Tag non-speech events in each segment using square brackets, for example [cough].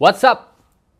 What's up?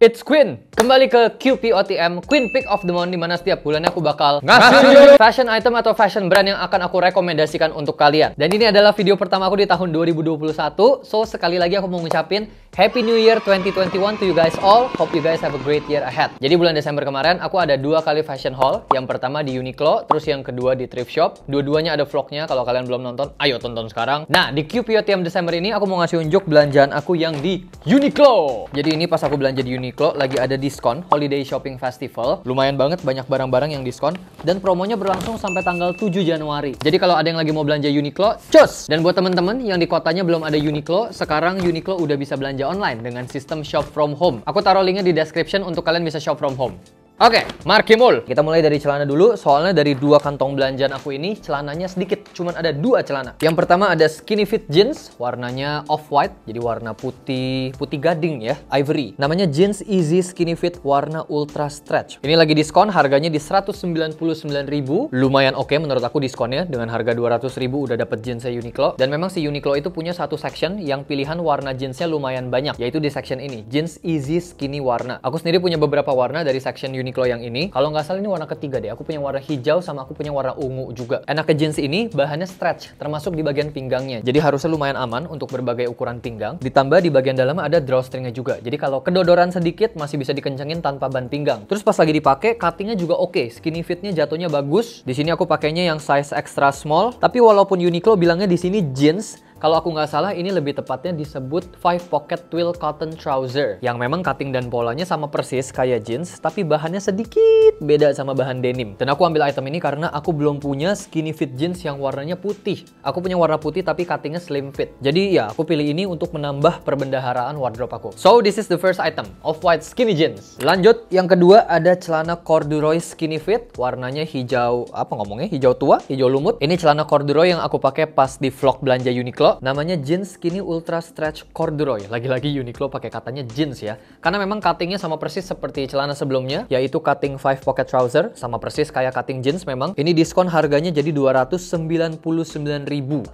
It's Queen. Kembali ke QPOTM, Queen Pick of the Month di mana setiap bulannya aku bakal ngasih fashion item atau fashion brand yang akan aku rekomendasikan untuk kalian. Dan ini adalah video pertama aku di tahun 2021. So sekali lagi aku mau ngucapin Happy New Year 2021 to you guys all. Hope you guys have a great year ahead. Jadi bulan Desember kemarin aku ada dua kali fashion haul. Yang pertama di Uniqlo, terus yang kedua di thrift shop. Dua-duanya ada vlognya. Kalau kalian belum nonton, ayo tonton sekarang. Nah di QPOTM Desember ini aku mau ngasih unjuk belanjaan aku yang di Uniqlo. Jadi ini pas aku belanja di Uniqlo Uniqlo lagi ada diskon Holiday Shopping Festival. Lumayan banget banyak barang-barang yang diskon dan promonya berlangsung sampai tanggal 7 Januari. Jadi kalau ada yang lagi mau belanja Uniqlo, cus. Dan buat teman-teman yang di kotanya belum ada Uniqlo, sekarang Uniqlo udah bisa belanja online dengan sistem shop from home. Aku taruh linknya di description untuk kalian bisa shop from home. Oke, okay, Marki Kita mulai dari celana dulu, soalnya dari dua kantong belanjaan aku ini, celananya sedikit, cuman ada dua celana. Yang pertama ada skinny fit jeans, warnanya off-white, jadi warna putih, putih gading ya, ivory. Namanya jeans easy skinny fit warna ultra stretch. Ini lagi diskon, harganya di 199.000. Lumayan oke okay menurut aku diskonnya, dengan harga 200.000 udah dapet jeansnya Uniqlo. Dan memang si Uniqlo itu punya satu section yang pilihan warna jeansnya lumayan banyak, yaitu di section ini, jeans easy skinny warna. Aku sendiri punya beberapa warna dari section Uniqlo Uniqlo yang ini. Kalau nggak salah ini warna ketiga deh. Aku punya warna hijau sama aku punya warna ungu juga. Enaknya jeans ini bahannya stretch, termasuk di bagian pinggangnya. Jadi harusnya lumayan aman untuk berbagai ukuran pinggang. Ditambah di bagian dalam ada drawstringnya juga. Jadi kalau kedodoran sedikit masih bisa dikencengin tanpa ban pinggang. Terus pas lagi dipakai, cuttingnya juga oke. Okay. Skinny fitnya jatuhnya bagus. Di sini aku pakainya yang size extra small. Tapi walaupun Uniqlo bilangnya di sini jeans, kalau aku nggak salah ini lebih tepatnya disebut five pocket twill cotton trouser yang memang cutting dan polanya sama persis kayak jeans tapi bahannya sedikit beda sama bahan denim. Dan aku ambil item ini karena aku belum punya skinny fit jeans yang warnanya putih. Aku punya warna putih tapi cuttingnya slim fit. Jadi ya aku pilih ini untuk menambah perbendaharaan wardrobe aku. So this is the first item of white skinny jeans. Lanjut yang kedua ada celana corduroy skinny fit warnanya hijau apa ngomongnya hijau tua hijau lumut. Ini celana corduroy yang aku pakai pas di vlog belanja Uniqlo namanya jeans skinny ultra stretch corduroy. Lagi-lagi Uniqlo pakai katanya jeans ya. Karena memang cuttingnya sama persis seperti celana sebelumnya, yaitu cutting 5 pocket trouser sama persis kayak cutting jeans memang. Ini diskon harganya jadi 299.000.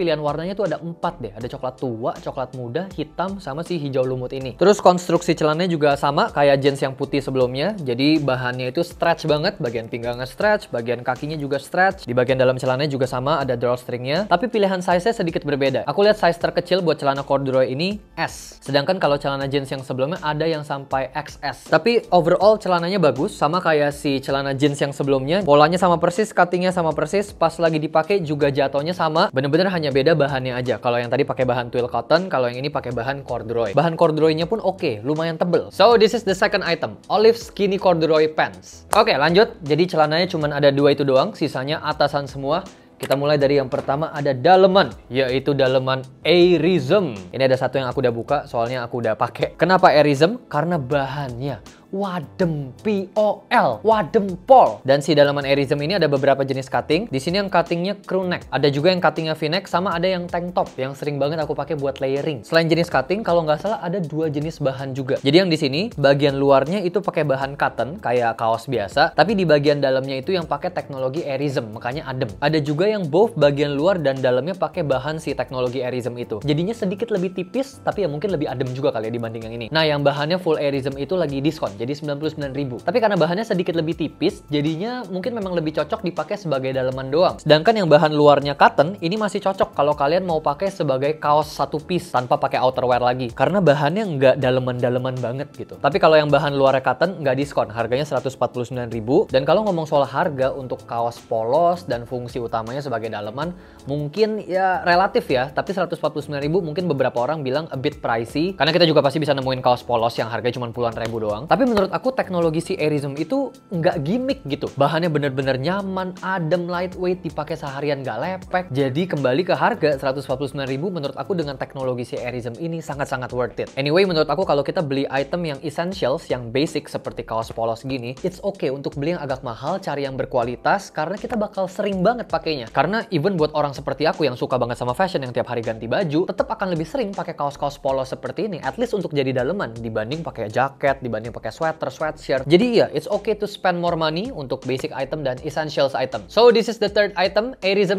Pilihan warnanya tuh ada empat deh, ada coklat tua, coklat muda, hitam sama si hijau lumut ini. Terus konstruksi celananya juga sama kayak jeans yang putih sebelumnya. Jadi bahannya itu stretch banget, bagian pinggangnya stretch, bagian kakinya juga stretch, di bagian dalam celananya juga sama ada drawstringnya, tapi pilihan size-nya sedikit berbeda. Aku lihat size terkecil buat celana corduroy ini S. Sedangkan kalau celana jeans yang sebelumnya ada yang sampai XS. Tapi overall celananya bagus, sama kayak si celana jeans yang sebelumnya. Polanya sama persis, cuttingnya sama persis, pas lagi dipakai juga jatuhnya sama. Bener-bener hanya beda bahannya aja. Kalau yang tadi pakai bahan twill cotton, kalau yang ini pakai bahan corduroy. Bahan corduroynya pun oke, okay, lumayan tebel. So this is the second item, olive skinny corduroy pants. Oke okay, lanjut, jadi celananya cuma ada dua itu doang, sisanya atasan semua. Kita mulai dari yang pertama ada daleman, yaitu daleman Airism. Ini ada satu yang aku udah buka, soalnya aku udah pakai. Kenapa Airism? Karena bahannya wadem POL, wadem pol. Dan si dalaman erism ini ada beberapa jenis cutting. Di sini yang cuttingnya crew neck, ada juga yang cuttingnya v-neck, sama ada yang tank top yang sering banget aku pakai buat layering. Selain jenis cutting, kalau nggak salah ada dua jenis bahan juga. Jadi yang di sini bagian luarnya itu pakai bahan cotton kayak kaos biasa, tapi di bagian dalamnya itu yang pakai teknologi erism, makanya adem. Ada juga yang both bagian luar dan dalamnya pakai bahan si teknologi erism itu. Jadinya sedikit lebih tipis, tapi ya mungkin lebih adem juga kali ya dibanding yang ini. Nah, yang bahannya full erism itu lagi diskon. Jadi jadi 99.000. Tapi karena bahannya sedikit lebih tipis, jadinya mungkin memang lebih cocok dipakai sebagai daleman doang. Sedangkan yang bahan luarnya cotton, ini masih cocok kalau kalian mau pakai sebagai kaos satu piece tanpa pakai outerwear lagi. Karena bahannya nggak daleman-daleman banget gitu. Tapi kalau yang bahan luarnya cotton, nggak diskon. Harganya 149.000. Dan kalau ngomong soal harga untuk kaos polos dan fungsi utamanya sebagai daleman, mungkin ya relatif ya. Tapi 149.000 mungkin beberapa orang bilang a bit pricey. Karena kita juga pasti bisa nemuin kaos polos yang harganya cuma puluhan ribu doang. Tapi menurut aku teknologi si Airism itu nggak gimmick gitu. Bahannya bener-bener nyaman, adem, lightweight, dipakai seharian nggak lepek. Jadi kembali ke harga 149.000 menurut aku dengan teknologi si Airism ini sangat-sangat worth it. Anyway, menurut aku kalau kita beli item yang essentials, yang basic seperti kaos polos gini, it's okay untuk beli yang agak mahal, cari yang berkualitas karena kita bakal sering banget pakainya. Karena even buat orang seperti aku yang suka banget sama fashion yang tiap hari ganti baju, tetap akan lebih sering pakai kaos-kaos polos seperti ini at least untuk jadi daleman dibanding pakai jaket, dibanding pakai sweater, sweatshirt. Jadi iya, it's okay to spend more money untuk basic item dan essentials item. So this is the third item,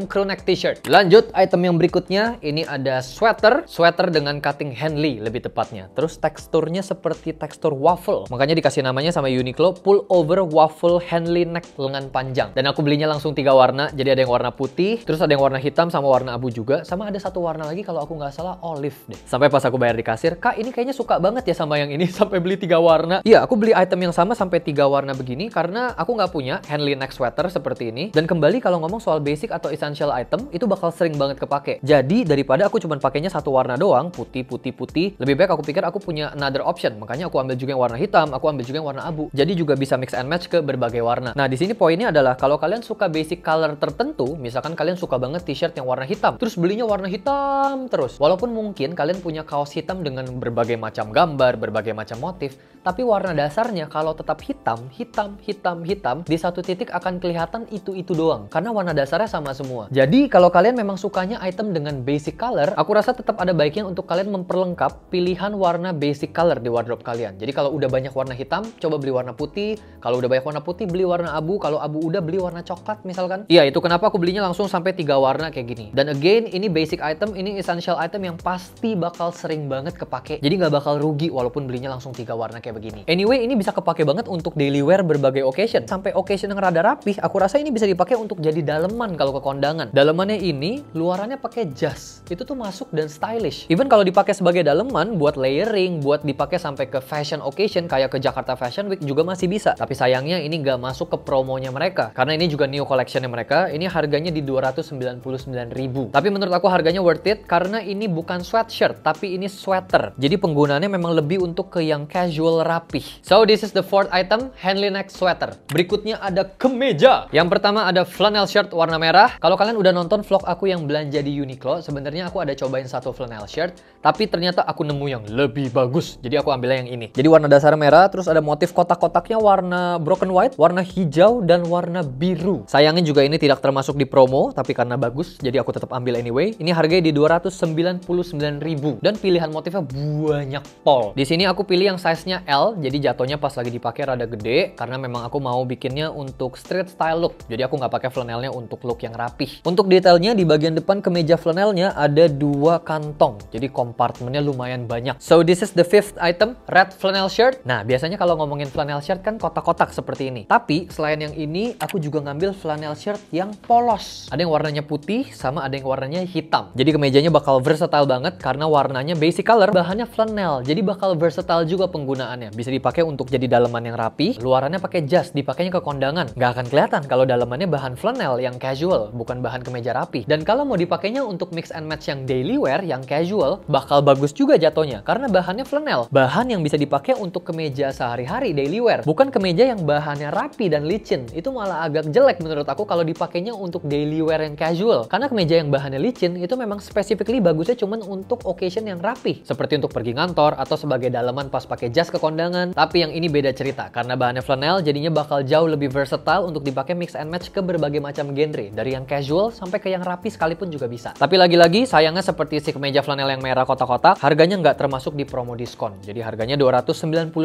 Crew Neck T-shirt. Lanjut, item yang berikutnya, ini ada sweater. Sweater dengan cutting Henley lebih tepatnya. Terus teksturnya seperti tekstur waffle. Makanya dikasih namanya sama Uniqlo, Pullover Waffle Henley Neck Lengan Panjang. Dan aku belinya langsung tiga warna, jadi ada yang warna putih, terus ada yang warna hitam sama warna abu juga, sama ada satu warna lagi kalau aku nggak salah olive deh. Sampai pas aku bayar di kasir, kak ini kayaknya suka banget ya sama yang ini [laughs] sampai beli tiga warna. Iya, Aku beli item yang sama sampai tiga warna begini karena aku nggak punya Henley neck sweater seperti ini. Dan kembali kalau ngomong soal basic atau essential item, itu bakal sering banget kepake. Jadi daripada aku cuma pakainya satu warna doang, putih, putih, putih, lebih baik aku pikir aku punya another option. Makanya aku ambil juga yang warna hitam, aku ambil juga yang warna abu. Jadi juga bisa mix and match ke berbagai warna. Nah di sini poinnya adalah kalau kalian suka basic color tertentu, misalkan kalian suka banget t-shirt yang warna hitam, terus belinya warna hitam terus. Walaupun mungkin kalian punya kaos hitam dengan berbagai macam gambar, berbagai macam motif, tapi warna dasarnya kalau tetap hitam, hitam, hitam, hitam, di satu titik akan kelihatan itu-itu doang. Karena warna dasarnya sama semua. Jadi kalau kalian memang sukanya item dengan basic color, aku rasa tetap ada baiknya untuk kalian memperlengkap pilihan warna basic color di wardrobe kalian. Jadi kalau udah banyak warna hitam, coba beli warna putih. Kalau udah banyak warna putih, beli warna abu. Kalau abu udah, beli warna coklat misalkan. Iya, itu kenapa aku belinya langsung sampai tiga warna kayak gini. Dan again, ini basic item, ini essential item yang pasti bakal sering banget kepake. Jadi nggak bakal rugi walaupun belinya langsung tiga warna kayak begini. Anyway, anyway ini bisa kepake banget untuk daily wear berbagai occasion. Sampai occasion yang rada rapih, aku rasa ini bisa dipakai untuk jadi daleman kalau ke kondangan. Dalemannya ini, luarannya pakai jas. Itu tuh masuk dan stylish. Even kalau dipakai sebagai daleman, buat layering, buat dipakai sampai ke fashion occasion kayak ke Jakarta Fashion Week juga masih bisa. Tapi sayangnya ini nggak masuk ke promonya mereka. Karena ini juga new collectionnya mereka, ini harganya di 299 ribu. Tapi menurut aku harganya worth it karena ini bukan sweatshirt, tapi ini sweater. Jadi penggunaannya memang lebih untuk ke yang casual rapih. So this is the fourth item, Henley neck sweater. Berikutnya ada kemeja. Yang pertama ada flannel shirt warna merah. Kalau kalian udah nonton vlog aku yang belanja di Uniqlo, sebenarnya aku ada cobain satu flannel shirt, tapi ternyata aku nemu yang lebih bagus. Jadi aku ambilnya yang ini. Jadi warna dasar merah, terus ada motif kotak-kotaknya warna broken white, warna hijau, dan warna biru. Sayangnya juga ini tidak termasuk di promo, tapi karena bagus, jadi aku tetap ambil anyway. Ini harganya di 299.000 dan pilihan motifnya banyak pol. Di sini aku pilih yang size-nya L, jadi jatuhnya pas lagi dipakai rada gede karena memang aku mau bikinnya untuk street style look. Jadi aku nggak pakai flanelnya untuk look yang rapih. Untuk detailnya di bagian depan kemeja flanelnya ada dua kantong. Jadi kompartemennya lumayan banyak. So this is the fifth item, red flannel shirt. Nah, biasanya kalau ngomongin flannel shirt kan kotak-kotak seperti ini. Tapi selain yang ini, aku juga ngambil flannel shirt yang polos. Ada yang warnanya putih sama ada yang warnanya hitam. Jadi kemejanya bakal versatile banget karena warnanya basic color, bahannya flannel. Jadi bakal versatile juga penggunaannya. Bisa dipakai dipakai untuk jadi daleman yang rapi, luarannya pakai jas, dipakainya ke kondangan. Nggak akan kelihatan kalau dalemannya bahan flanel yang casual, bukan bahan kemeja rapi. Dan kalau mau dipakainya untuk mix and match yang daily wear, yang casual, bakal bagus juga jatuhnya karena bahannya flanel. Bahan yang bisa dipakai untuk kemeja sehari-hari daily wear, bukan kemeja yang bahannya rapi dan licin. Itu malah agak jelek menurut aku kalau dipakainya untuk daily wear yang casual. Karena kemeja yang bahannya licin itu memang specifically bagusnya cuman untuk occasion yang rapi, seperti untuk pergi ngantor atau sebagai daleman pas pakai jas ke kondangan. Tapi tapi yang ini beda cerita, karena bahannya flanel jadinya bakal jauh lebih versatile untuk dipakai mix and match ke berbagai macam genre, dari yang casual sampai ke yang rapi sekalipun juga bisa. Tapi lagi-lagi, sayangnya seperti si kemeja flanel yang merah kotak-kotak, harganya nggak termasuk di promo diskon, jadi harganya 299.000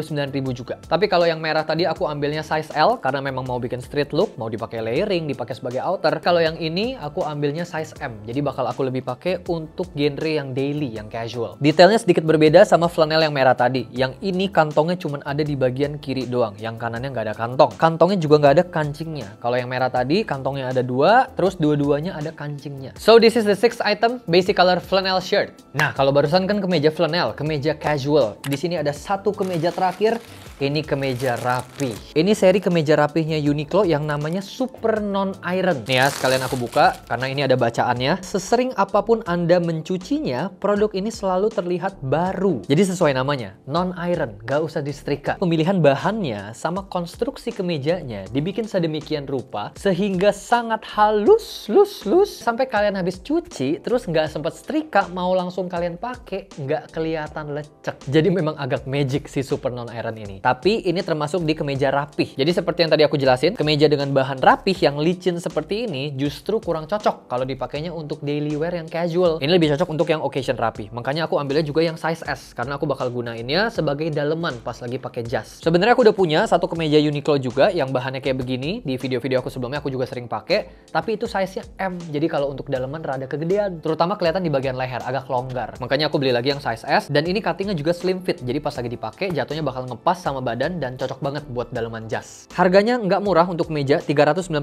juga. Tapi kalau yang merah tadi aku ambilnya size L, karena memang mau bikin street look, mau dipakai layering, dipakai sebagai outer. Kalau yang ini, aku ambilnya size M, jadi bakal aku lebih pakai untuk genre yang daily, yang casual. Detailnya sedikit berbeda sama flanel yang merah tadi, yang ini kantongnya cuma ada di bagian kiri doang, yang kanannya nggak ada kantong. Kantongnya juga nggak ada kancingnya. Kalau yang merah tadi, kantongnya ada dua, terus dua-duanya ada kancingnya. So this is the sixth item, basic color flannel shirt. Nah, kalau barusan kan kemeja flannel, kemeja casual. Di sini ada satu kemeja terakhir, ini kemeja rapi. Ini seri kemeja rapihnya Uniqlo yang namanya Super Non Iron. Nih ya, sekalian aku buka karena ini ada bacaannya. Sesering apapun Anda mencucinya, produk ini selalu terlihat baru. Jadi sesuai namanya, Non Iron. Gak usah di setrika. Pemilihan bahannya sama konstruksi kemejanya dibikin sedemikian rupa sehingga sangat halus, lus, lus sampai kalian habis cuci terus nggak sempat setrika mau langsung kalian pakai nggak kelihatan lecek. Jadi memang agak magic si Super Non Iron ini. Tapi ini termasuk di kemeja rapih. Jadi seperti yang tadi aku jelasin, kemeja dengan bahan rapih yang licin seperti ini justru kurang cocok kalau dipakainya untuk daily wear yang casual. Ini lebih cocok untuk yang occasion rapih. Makanya aku ambilnya juga yang size S karena aku bakal gunainnya sebagai daleman pas lagi pakai jas. Sebenarnya aku udah punya satu kemeja Uniqlo juga yang bahannya kayak begini. Di video-video aku sebelumnya aku juga sering pakai, tapi itu size-nya M. Jadi kalau untuk dalaman rada kegedean, terutama kelihatan di bagian leher agak longgar. Makanya aku beli lagi yang size S dan ini cuttingnya juga slim fit. Jadi pas lagi dipakai jatuhnya bakal ngepas sama badan dan cocok banget buat dalaman jas. Harganya nggak murah untuk meja 399.000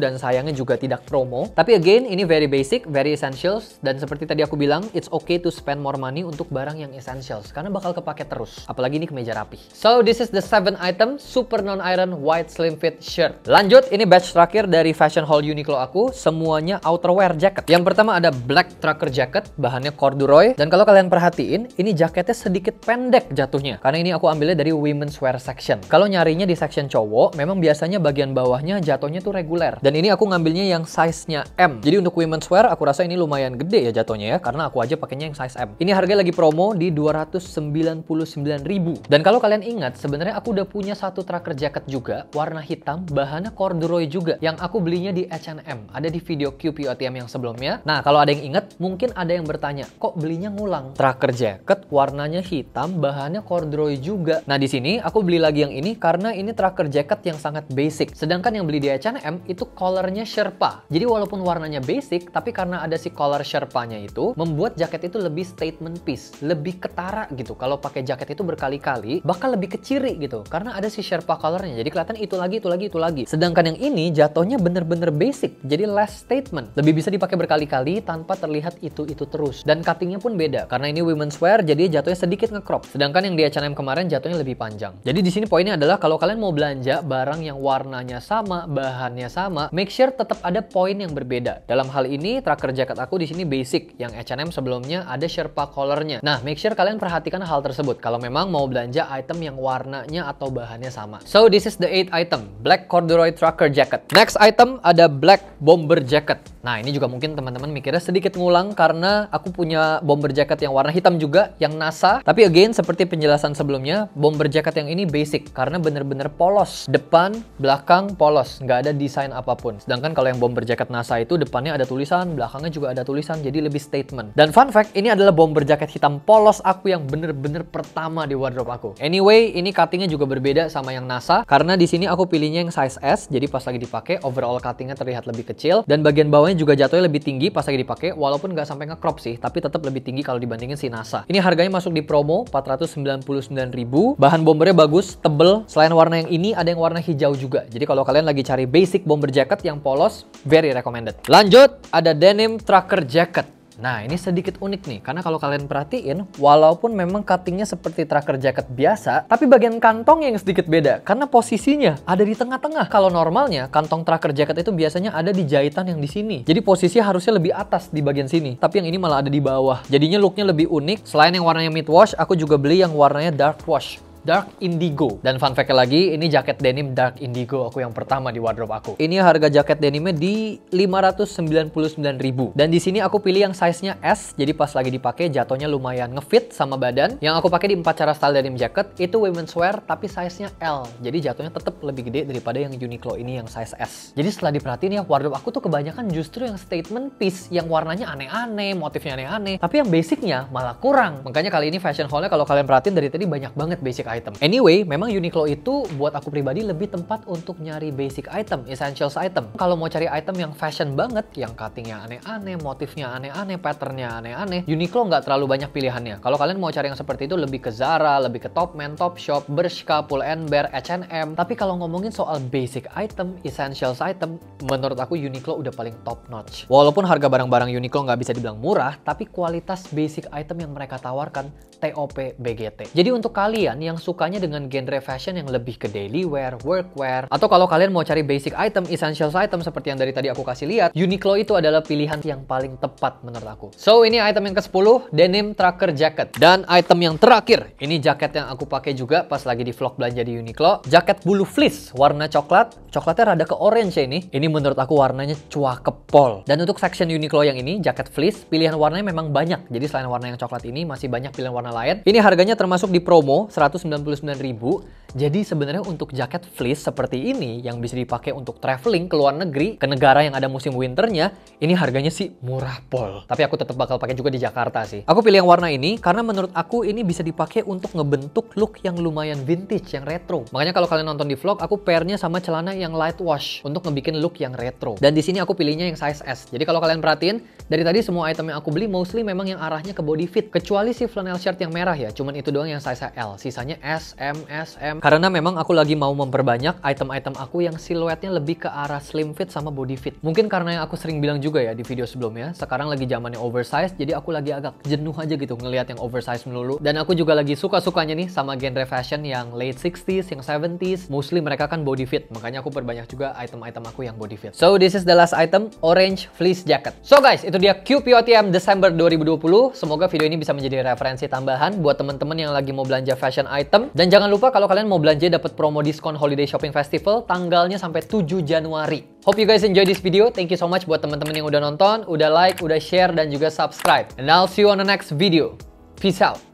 dan sayangnya juga tidak promo. Tapi again ini very basic, very essentials dan seperti tadi aku bilang it's okay to spend more money untuk barang yang essentials karena bakal kepake terus. Apalagi ini kemeja rapih. So this is the seven item, super non-iron white slim fit shirt. Lanjut, ini batch terakhir dari fashion haul Uniqlo aku, semuanya outerwear jacket. Yang pertama ada black trucker jacket, bahannya corduroy. Dan kalau kalian perhatiin, ini jaketnya sedikit pendek jatuhnya. Karena ini aku ambilnya dari women's wear section. Kalau nyarinya di section cowok, memang biasanya bagian bawahnya jatuhnya tuh reguler. Dan ini aku ngambilnya yang size-nya M. Jadi untuk women's wear, aku rasa ini lumayan gede ya jatuhnya ya, karena aku aja pakainya yang size M. Ini harganya lagi promo di 299.000. Dan kalau kalian ingat, sebenarnya aku udah punya satu tracker jacket juga, warna hitam, bahannya corduroy juga, yang aku belinya di H&M. Ada di video QPOTM yang sebelumnya. Nah, kalau ada yang ingat, mungkin ada yang bertanya, kok belinya ngulang? Tracker jacket, warnanya hitam, bahannya corduroy juga. Nah, di sini aku beli lagi yang ini karena ini tracker jacket yang sangat basic. Sedangkan yang beli di H&M itu collarnya Sherpa. Jadi walaupun warnanya basic, tapi karena ada si color Sherpanya itu, membuat jaket itu lebih statement piece, lebih ketara gitu. Kalau pakai jaket itu berkali-kali, bakal lebih keciri gitu karena ada si Sherpa colornya jadi kelihatan itu lagi itu lagi itu lagi sedangkan yang ini jatuhnya bener-bener basic jadi less statement lebih bisa dipakai berkali-kali tanpa terlihat itu itu terus dan cuttingnya pun beda karena ini women's wear jadi jatuhnya sedikit ngecrop sedangkan yang di H&M kemarin jatuhnya lebih panjang jadi di sini poinnya adalah kalau kalian mau belanja barang yang warnanya sama bahannya sama make sure tetap ada poin yang berbeda dalam hal ini tracker jaket aku di sini basic yang H&M sebelumnya ada Sherpa colornya nah make sure kalian perhatikan hal tersebut kalau memang mau belanja item yang warnanya atau bahannya sama. So this is the eighth item, black corduroy trucker jacket. Next item ada black bomber jacket. Nah, ini juga mungkin teman-teman mikirnya sedikit ngulang karena aku punya bomber jacket yang warna hitam juga, yang NASA. Tapi again, seperti penjelasan sebelumnya, bomber jacket yang ini basic karena bener-bener polos. Depan, belakang, polos. Nggak ada desain apapun. Sedangkan kalau yang bomber jacket NASA itu depannya ada tulisan, belakangnya juga ada tulisan, jadi lebih statement. Dan fun fact, ini adalah bomber jacket hitam polos aku yang bener-bener pertama di wardrobe aku. Anyway, ini cuttingnya juga berbeda sama yang NASA karena di sini aku pilihnya yang size S, jadi pas lagi dipakai overall cuttingnya terlihat lebih kecil dan bagian bawahnya juga jatuhnya lebih tinggi pas lagi dipakai, walaupun nggak sampai nge sih, tapi tetap lebih tinggi kalau dibandingin si NASA. Ini harganya masuk di promo 499.000. Bahan bombernya bagus, tebel. Selain warna yang ini, ada yang warna hijau juga. Jadi kalau kalian lagi cari basic bomber jacket yang polos, very recommended. Lanjut, ada denim tracker jacket. Nah, ini sedikit unik nih, karena kalau kalian perhatiin, walaupun memang cuttingnya seperti tracker jacket biasa, tapi bagian kantong yang sedikit beda, karena posisinya ada di tengah-tengah. Kalau normalnya, kantong tracker jacket itu biasanya ada di jahitan yang di sini. Jadi posisi harusnya lebih atas di bagian sini, tapi yang ini malah ada di bawah. Jadinya looknya lebih unik. Selain yang warnanya mid wash, aku juga beli yang warnanya dark wash dark indigo. Dan fun fact lagi, ini jaket denim dark indigo aku yang pertama di wardrobe aku. Ini harga jaket denimnya di 599.000. Dan di sini aku pilih yang size-nya S, jadi pas lagi dipakai jatuhnya lumayan ngefit sama badan. Yang aku pakai di empat cara style denim jacket itu women's wear tapi size-nya L. Jadi jatuhnya tetap lebih gede daripada yang Uniqlo ini yang size S. Jadi setelah diperhatiin ya wardrobe aku tuh kebanyakan justru yang statement piece yang warnanya aneh-aneh, motifnya aneh-aneh, tapi yang basicnya malah kurang. Makanya kali ini fashion haulnya kalau kalian perhatiin dari tadi banyak banget basic item. Anyway, memang Uniqlo itu buat aku pribadi lebih tempat untuk nyari basic item, essentials item. Kalau mau cari item yang fashion banget, yang cuttingnya aneh-aneh, motifnya aneh-aneh, patternnya aneh-aneh, Uniqlo nggak terlalu banyak pilihannya. Kalau kalian mau cari yang seperti itu lebih ke Zara, lebih ke Topman, Topshop, Bershka, Pull and Bear, H&M. Tapi kalau ngomongin soal basic item, essentials item, menurut aku Uniqlo udah paling top notch. Walaupun harga barang-barang Uniqlo nggak bisa dibilang murah, tapi kualitas basic item yang mereka tawarkan TOP BGT. Jadi untuk kalian yang sukanya dengan genre fashion yang lebih ke daily wear, workwear, atau kalau kalian mau cari basic item, essential item seperti yang dari tadi aku kasih lihat, Uniqlo itu adalah pilihan yang paling tepat menurut aku. So, ini item yang ke-10, denim tracker jacket. Dan item yang terakhir, ini jaket yang aku pakai juga pas lagi di vlog belanja di Uniqlo, jaket bulu fleece warna coklat. Coklatnya rada ke orange ya ini. Ini menurut aku warnanya kepol. Dan untuk section Uniqlo yang ini, jaket fleece, pilihan warnanya memang banyak. Jadi selain warna yang coklat ini, masih banyak pilihan warna lain. Ini harganya termasuk di promo 99.000. Jadi sebenarnya untuk jaket fleece seperti ini yang bisa dipakai untuk traveling ke luar negeri, ke negara yang ada musim winternya, ini harganya sih murah pol. Tapi aku tetap bakal pakai juga di Jakarta sih. Aku pilih yang warna ini karena menurut aku ini bisa dipakai untuk ngebentuk look yang lumayan vintage, yang retro. Makanya kalau kalian nonton di vlog, aku pairnya sama celana yang light wash untuk ngebikin look yang retro. Dan di sini aku pilihnya yang size S. Jadi kalau kalian perhatiin, dari tadi semua item yang aku beli mostly memang yang arahnya ke body fit. Kecuali si flanel shirt yang merah ya, cuman itu doang yang size L. Sisanya S, M, S, M. Karena memang aku lagi mau memperbanyak item-item aku yang siluetnya lebih ke arah slim fit sama body fit. Mungkin karena yang aku sering bilang juga ya di video sebelumnya, sekarang lagi zamannya oversize, jadi aku lagi agak jenuh aja gitu ngelihat yang oversize melulu. Dan aku juga lagi suka-sukanya nih sama genre fashion yang late 60s, yang 70s. Mostly mereka kan body fit, makanya aku perbanyak juga item-item aku yang body fit. So this is the last item, orange fleece jacket. So guys, itu dia QPOTM Desember 2020. Semoga video ini bisa menjadi referensi tambahan buat teman-teman yang lagi mau belanja fashion item item. Dan jangan lupa kalau kalian mau belanja dapat promo diskon Holiday Shopping Festival tanggalnya sampai 7 Januari. Hope you guys enjoy this video. Thank you so much buat teman-teman yang udah nonton, udah like, udah share, dan juga subscribe. And I'll see you on the next video. Peace out.